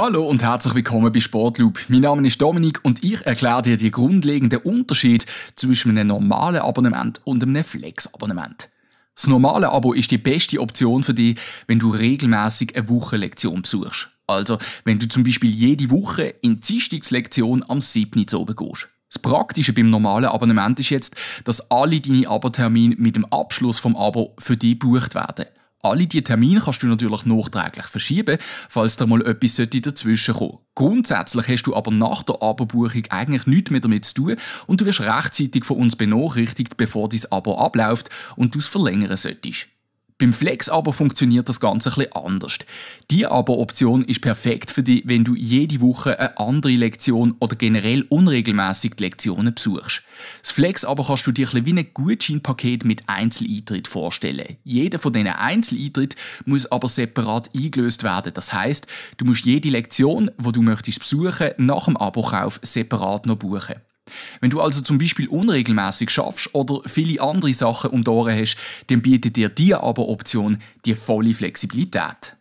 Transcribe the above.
Hallo und herzlich willkommen bei Sportloop. Mein Name ist Dominik und ich erkläre dir den grundlegenden Unterschied zwischen einem normalen Abonnement und einem Flex-Abonnement. Das normale Abo ist die beste Option für dich, wenn du regelmäßig eine Wochenlektion besuchst. Also, wenn du zum Beispiel jede Woche in die Dienstagslektion am 7. zu oben gehst. Das Praktische beim normalen Abonnement ist jetzt, dass alle deine Abotermine mit dem Abschluss vom Abo für dich gebucht werden. Alle diese Termine kannst du natürlich nachträglich verschieben, falls da mal etwas dazwischen kommt. Grundsätzlich hast du aber nach der Abo-Buchung eigentlich nichts mehr damit zu tun und du wirst rechtzeitig von uns benachrichtigt, bevor dein Abo abläuft und du es verlängern solltest. Beim Flex aber funktioniert das Ganze ein bisschen anders. Die aber Option ist perfekt für dich, wenn du jede Woche eine andere Lektion oder generell unregelmäßig die Lektionen besuchst. Das Flex aber kannst du dir ein wie ein Gutscheinpaket mit Einzeleintritt vorstellen. Jeder von diesen Einzeleintritt muss aber separat eingelöst werden. Das heißt, du musst jede Lektion, wo du möchtest besuchen, nach dem Abokauf separat noch buchen. Wenn du also zum Beispiel unregelmäßig schaffst oder viele andere Sachen um die Ohren hast, dann bietet dir die aber Option die volle Flexibilität.